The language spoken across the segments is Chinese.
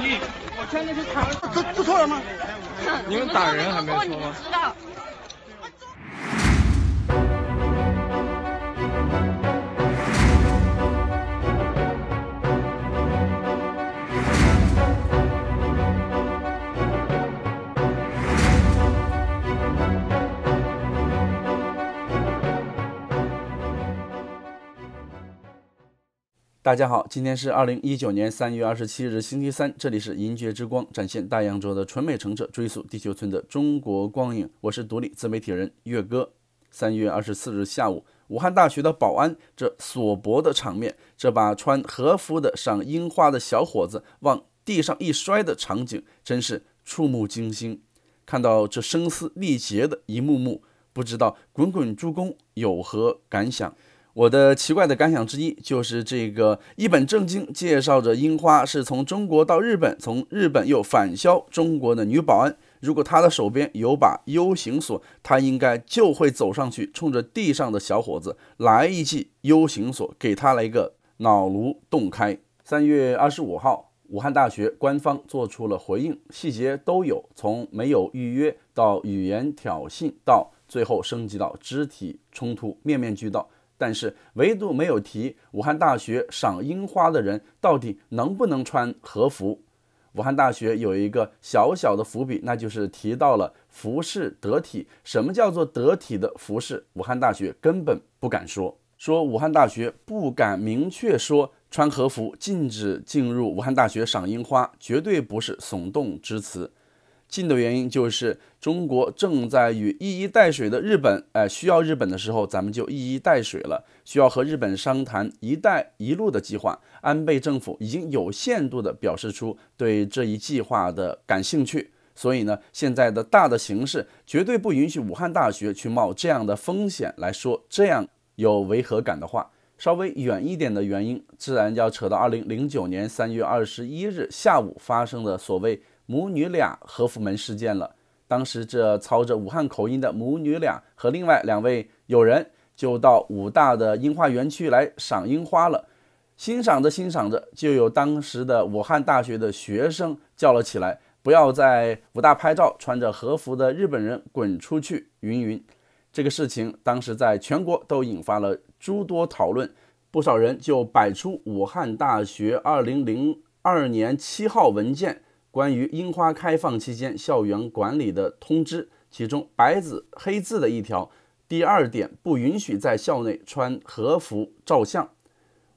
我真的是抢，做做错了吗？你们打人还没有说吗？大家好，今天是二零一九年三月二十七日，星期三。这里是银爵之光，展现大洋洲的纯美澄澈，追溯地球村的中国光影。我是独立自媒体人月哥。三月二十四日下午，武汉大学的保安，这锁脖的场面，这把穿和服的赏樱花的小伙子往地上一摔的场景，真是触目惊心。看到这声嘶力竭的一幕幕，不知道滚滚诸公有何感想？我的奇怪的感想之一就是，这个一本正经介绍着樱花是从中国到日本，从日本又反销中国的女保安，如果她的手边有把 U 型锁，她应该就会走上去，冲着地上的小伙子来一记 U 型锁，给他来一个脑颅洞开。三月二十五号，武汉大学官方做出了回应，细节都有，从没有预约到语言挑衅，到最后升级到肢体冲突，面面俱到。但是唯独没有提武汉大学赏樱花的人到底能不能穿和服。武汉大学有一个小小的伏笔，那就是提到了服饰得体。什么叫做得体的服饰？武汉大学根本不敢说，说武汉大学不敢明确说穿和服禁止进入武汉大学赏樱花，绝对不是耸动之词。近的原因就是中国正在与一衣带水的日本，哎，需要日本的时候，咱们就一衣带水了。需要和日本商谈“一带一路”的计划，安倍政府已经有限度地表示出对这一计划的感兴趣。所以呢，现在的大的形势绝对不允许武汉大学去冒这样的风险来说这样有违和感的话。稍微远一点的原因，自然要扯到二零零九年三月二十一日下午发生的所谓。母女俩和服门事件了。当时，这操着武汉口音的母女俩和另外两位友人，就到武大的樱花园区来赏樱花了。欣赏着欣赏着，就有当时的武汉大学的学生叫了起来：“不要在武大拍照，穿着和服的日本人滚出去！”云云。这个事情当时在全国都引发了诸多讨论，不少人就摆出武汉大学二零零二年七号文件。关于樱花开放期间校园管理的通知，其中白纸黑字的一条，第二点不允许在校内穿和服照相。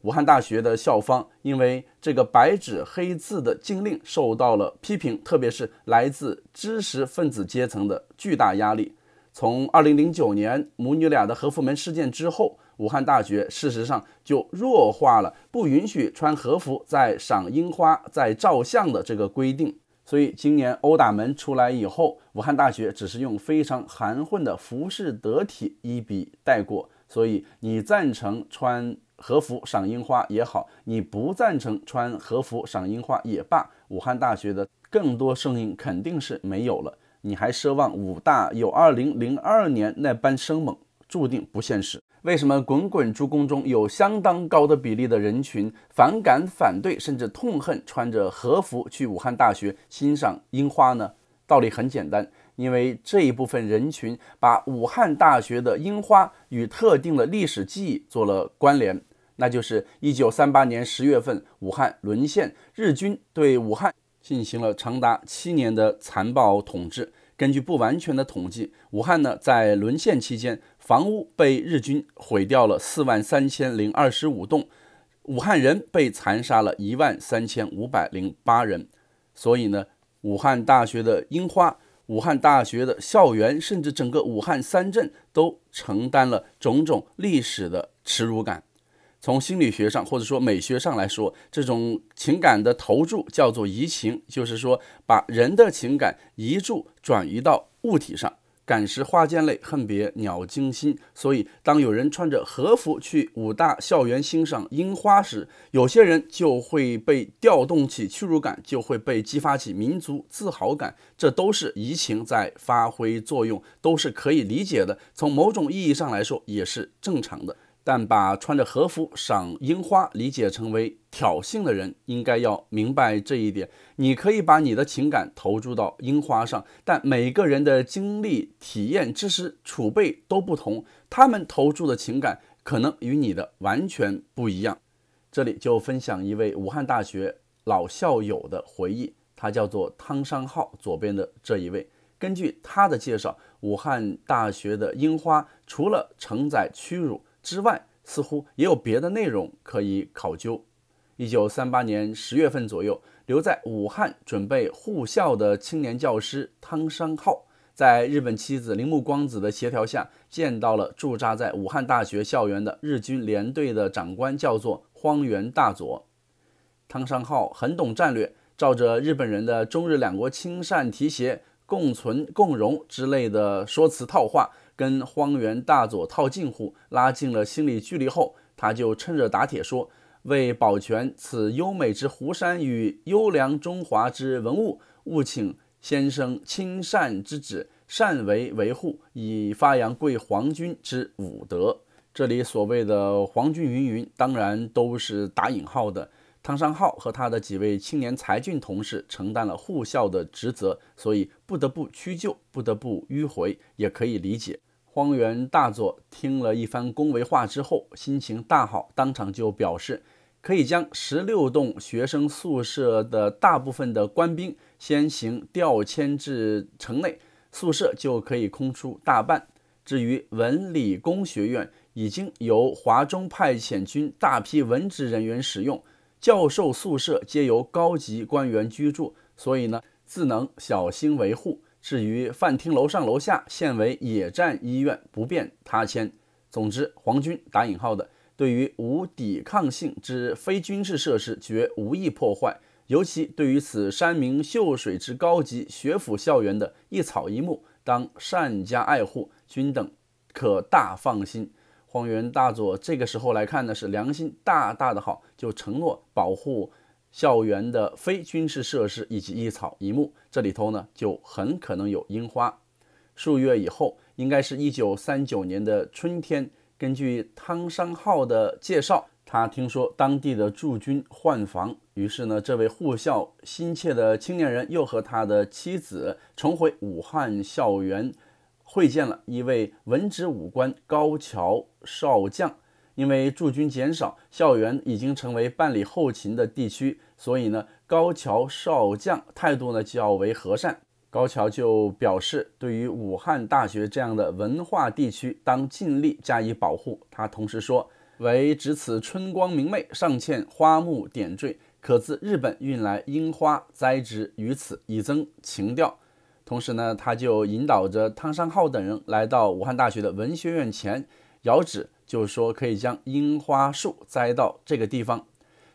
武汉大学的校方因为这个白纸黑字的禁令受到了批评，特别是来自知识分子阶层的巨大压力。从二零零九年母女俩的和服门事件之后。武汉大学事实上就弱化了不允许穿和服在赏樱花在照相的这个规定，所以今年殴打门出来以后，武汉大学只是用非常含混的“服饰得体”一笔带过。所以你赞成穿和服赏樱花也好，你不赞成穿和服赏樱花也罢，武汉大学的更多声音肯定是没有了。你还奢望武大有2002年那般生猛，注定不现实。为什么滚滚诸公中有相当高的比例的人群反感、反对甚至痛恨穿着和服去武汉大学欣赏樱花呢？道理很简单，因为这一部分人群把武汉大学的樱花与特定的历史记忆做了关联，那就是一九三八年十月份武汉沦陷，日军对武汉进行了长达七年的残暴统治。根据不完全的统计，武汉呢在沦陷期间。房屋被日军毁掉了四万三千零二十五栋，武汉人被残杀了一万三千五百零八人。所以呢，武汉大学的樱花、武汉大学的校园，甚至整个武汉三镇，都承担了种种历史的耻辱感。从心理学上或者说美学上来说，这种情感的投注叫做移情，就是说把人的情感移注转移到物体上。感时花溅泪，恨别鸟惊心。所以，当有人穿着和服去武大校园欣赏樱花时，有些人就会被调动起屈辱感，就会被激发起民族自豪感。这都是移情在发挥作用，都是可以理解的。从某种意义上来说，也是正常的。但把穿着和服赏樱花理解成为挑衅的人，应该要明白这一点。你可以把你的情感投注到樱花上，但每个人的经历、体验、知识储备都不同，他们投注的情感可能与你的完全不一样。这里就分享一位武汉大学老校友的回忆，他叫做汤山浩，左边的这一位。根据他的介绍，武汉大学的樱花除了承载屈辱。之外，似乎也有别的内容可以考究。一九三八年十月份左右，留在武汉准备护校的青年教师汤山浩，在日本妻子铃木光子的协调下，见到了驻扎在武汉大学校园的日军联队的长官，叫做荒原大佐。汤山浩很懂战略，照着日本人的“中日两国亲善提携、共存共荣”之类的说辞套话。跟荒原大佐套近乎，拉近了心理距离后，他就趁热打铁说：“为保全此优美之湖山与优良中华之文物，务请先生亲善之旨，善为维护，以发扬贵皇军之武德。”这里所谓的“皇军”云云，当然都是打引号的。汤山浩和他的几位青年才俊同事承担了护校的职责，所以不得不屈就，不得不迂回，也可以理解。荒原大佐听了一番恭维话之后，心情大好，当场就表示可以将十六栋学生宿舍的大部分的官兵先行调迁至城内，宿舍就可以空出大半。至于文理工学院，已经由华中派遣军大批文职人员使用，教授宿舍皆由高级官员居住，所以呢，自能小心维护。至于饭厅楼上楼下，现为野战医院，不便他迁。总之，皇军（打引号的）对于无抵抗性之非军事设施，绝无意破坏。尤其对于此山明秀水之高级学府校园的一草一木，当善加爱护，均等可大放心。荒原大佐这个时候来看呢，是良心大大的好，就承诺保护。校园的非军事设施以及一草一木，这里头呢就很可能有樱花。数月以后，应该是一九三九年的春天，根据汤山浩的介绍，他听说当地的驻军换防，于是呢，这位护校心切的青年人又和他的妻子重回武汉校园，会见了一位文职武官高桥少将。因为驻军减少，校园已经成为办理后勤的地区，所以呢，高桥少将态度呢较为和善。高桥就表示，对于武汉大学这样的文化地区，当尽力加以保护。他同时说，唯值此春光明媚，尚欠花木点缀，可自日本运来樱花栽植于此，以增情调。同时呢，他就引导着汤山浩等人来到武汉大学的文学院前，遥指。就是说，可以将樱花树栽到这个地方。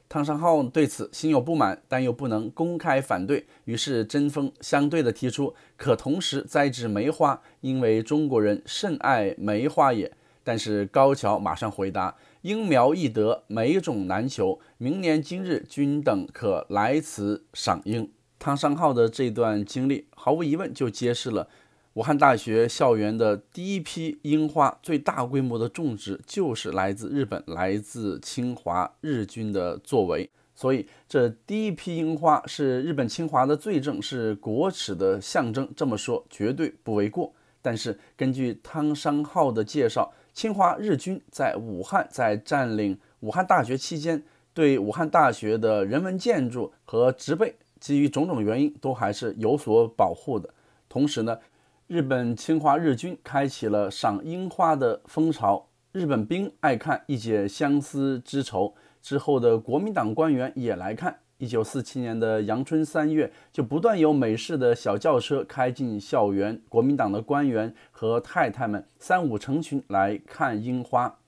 汤山浩对此心有不满，但又不能公开反对，于是针锋相对地提出，可同时栽植梅花，因为中国人甚爱梅花也。但是高桥马上回答，樱苗易得，梅种难求，明年今日均等可来此赏樱。汤山浩的这段经历，毫无疑问就揭示了。武汉大学校园的第一批樱花，最大规模的种植就是来自日本，来自侵华日军的作为。所以，这第一批樱花是日本侵华的罪证，是国耻的象征。这么说绝对不为过。但是，根据汤商浩的介绍，侵华日军在武汉在占领武汉大学期间，对武汉大学的人文建筑和植被，基于种种原因，都还是有所保护的。同时呢。日本侵华日军开启了赏樱花的风潮，日本兵爱看一解相思之愁。之后的国民党官员也来看。一九四七年的阳春三月，就不断有美式的小轿车开进校园，国民党的官员和太太们三五成群来看樱花。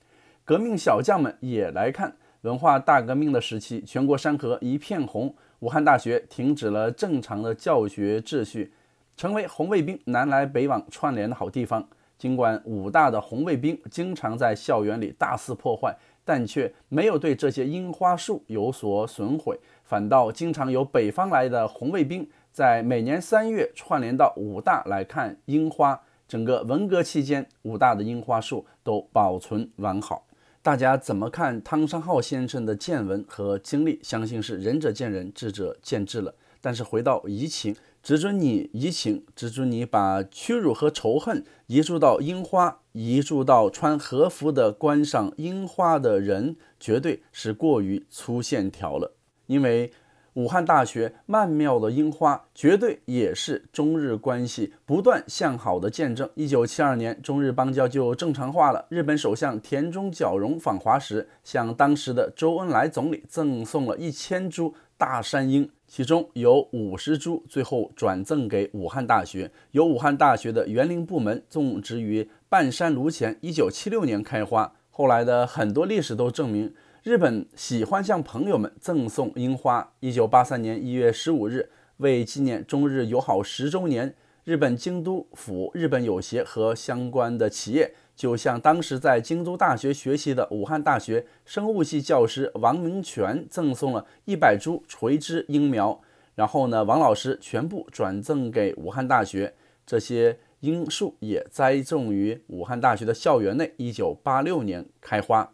革命小将们也来看。文化大革命的时期，全国山河一片红。武汉大学停止了正常的教学秩序。成为红卫兵南来北往串联的好地方。尽管武大的红卫兵经常在校园里大肆破坏，但却没有对这些樱花树有所损毁，反倒经常有北方来的红卫兵在每年三月串联到武大来看樱花。整个文革期间，武大的樱花树都保存完好。大家怎么看汤山浩先生的见闻和经历？相信是仁者见仁，智者见智了。但是回到疫情。只准你移情，只准你把屈辱和仇恨移住到樱花，移住到穿和服的观赏樱花的人，绝对是过于粗线条了。因为武汉大学曼妙的樱花，绝对也是中日关系不断向好的见证。一九七二年，中日邦交就正常化了。日本首相田中角荣访华时，向当时的周恩来总理赠送了一千株。大山樱，其中有五十株，最后转赠给武汉大学，由武汉大学的园林部门种植于半山庐前。一九七六年开花，后来的很多历史都证明，日本喜欢向朋友们赠送樱花。一九八三年一月十五日，为纪念中日友好十周年，日本京都府日本友协和相关的企业。就像当时在京都大学学习的武汉大学生物系教师王明全赠送了一百株垂枝樱苗，然后呢，王老师全部转赠给武汉大学，这些樱树也栽种于武汉大学的校园内。一九八六年开花，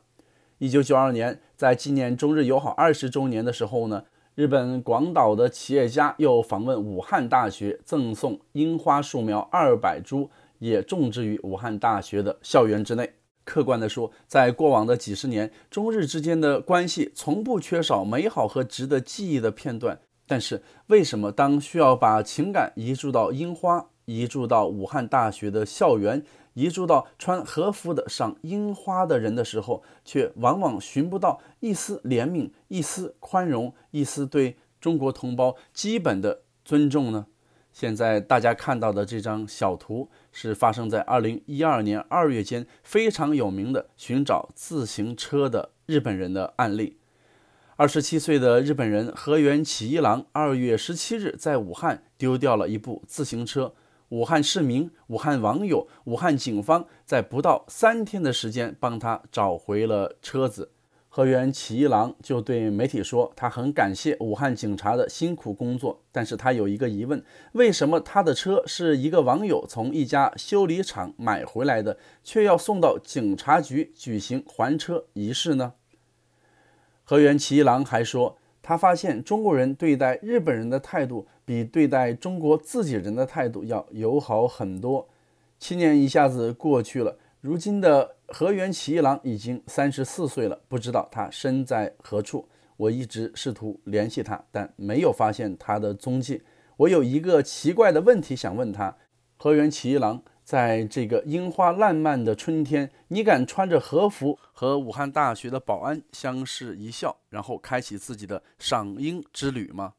一九九二年，在纪念中日友好二十周年的时候呢，日本广岛的企业家又访问武汉大学，赠送樱花树苗二百株。也种植于武汉大学的校园之内。客观地说，在过往的几十年，中日之间的关系从不缺少美好和值得记忆的片段。但是，为什么当需要把情感移注到樱花、移注到武汉大学的校园、移注到穿和服的赏樱花的人的时候，却往往寻不到一丝怜悯、一丝宽容、一丝对中国同胞基本的尊重呢？现在大家看到的这张小图。是发生在二零一二年二月间非常有名的寻找自行车的日本人的案例。二十七岁的日本人河原启一郎二月十七日在武汉丢掉了一部自行车，武汉市民、武汉网友、武汉警方在不到三天的时间帮他找回了车子。河原启一郎就对媒体说，他很感谢武汉警察的辛苦工作，但是他有一个疑问：为什么他的车是一个网友从一家修理厂买回来的，却要送到警察局举行还车仪式呢？河原启一郎还说，他发现中国人对待日本人的态度比对待中国自己人的态度要友好很多。七年一下子过去了。如今的河原启一郎已经三十四岁了，不知道他身在何处。我一直试图联系他，但没有发现他的踪迹。我有一个奇怪的问题想问他：河原启一郎在这个樱花烂漫的春天，你敢穿着和服和武汉大学的保安相视一笑，然后开启自己的赏樱之旅吗？